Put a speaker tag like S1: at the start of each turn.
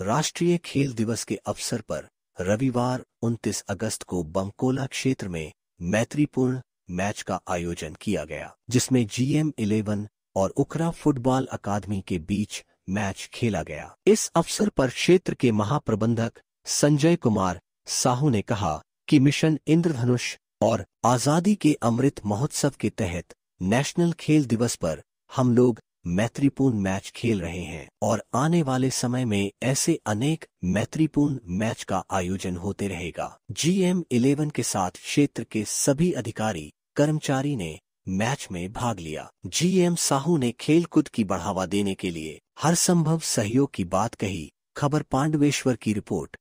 S1: राष्ट्रीय खेल दिवस के अवसर पर रविवार 29 अगस्त को बंकोला क्षेत्र में मैत्रीपूर्ण मैच का आयोजन किया गया जिसमें जीएम इलेवन और उखरा फुटबॉल अकादमी के बीच मैच खेला गया इस अवसर पर क्षेत्र के महाप्रबंधक संजय कुमार साहू ने कहा कि मिशन इंद्रधनुष और आजादी के अमृत महोत्सव के तहत नेशनल खेल दिवस पर हम लोग मैत्रीपूर्ण मैच खेल रहे हैं और आने वाले समय में ऐसे अनेक मैत्रीपूर्ण मैच का आयोजन होते रहेगा जीएम इलेवन के साथ क्षेत्र के सभी अधिकारी कर्मचारी ने मैच में भाग लिया जीएम साहू ने खेलकूद की बढ़ावा देने के लिए हर संभव सहयोग की बात कही
S2: खबर पांडवेश्वर की रिपोर्ट